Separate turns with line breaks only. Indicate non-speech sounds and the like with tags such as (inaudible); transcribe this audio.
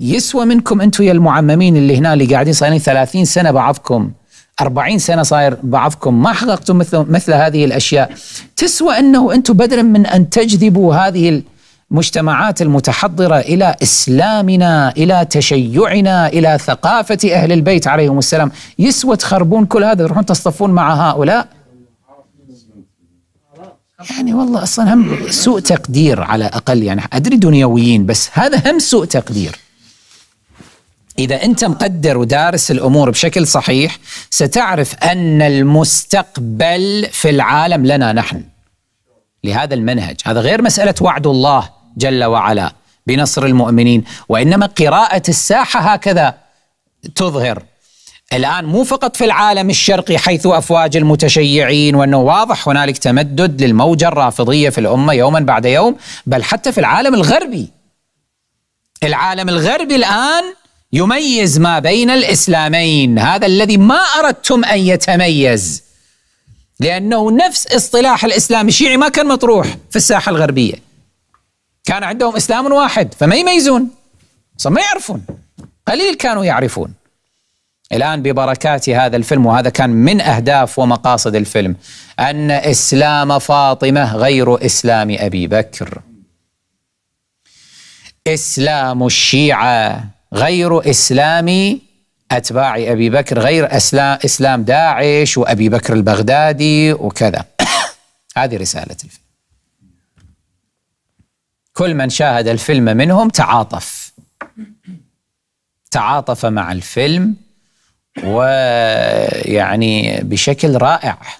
يسوى منكم انتم يا المعممين اللي هنا اللي قاعدين صايرين 30 سنه بعضكم 40 سنه صاير بعضكم ما حققتم مثل مثل هذه الاشياء تسوى انه انتم بدلا من ان تجذبوا هذه المجتمعات المتحضره الى اسلامنا الى تشيعنا الى ثقافه اهل البيت عليهم السلام يسوى تخربون كل هذا تروحون تصطفون مع هؤلاء يعني والله اصلا هم سوء تقدير على اقل يعني ادري دنيويين بس هذا هم سوء تقدير اذا انت مقدر ودارس الامور بشكل صحيح ستعرف ان المستقبل في العالم لنا نحن لهذا المنهج هذا غير مساله وعد الله جل وعلا بنصر المؤمنين وانما قراءه الساحه هكذا تظهر الان مو فقط في العالم الشرقي حيث افواج المتشيعين وانه واضح هنالك تمدد للموجه الرافضيه في الامه يوما بعد يوم بل حتى في العالم الغربي العالم الغربي الان يميز ما بين الاسلامين هذا الذي ما اردتم ان يتميز لانه نفس اصطلاح الاسلام الشيعي ما كان مطروح في الساحه الغربيه كان عندهم اسلام واحد فما يميزون اصلا ما يعرفون قليل كانوا يعرفون الان ببركات هذا الفيلم وهذا كان من اهداف ومقاصد الفيلم ان اسلام فاطمه غير اسلام ابي بكر اسلام الشيعه غير اسلامي اتباع ابي بكر غير اسلام داعش وابي بكر البغدادي وكذا (coughs) هذه رساله الفيلم كل من شاهد الفيلم منهم تعاطف تعاطف مع الفيلم ويعني بشكل رائع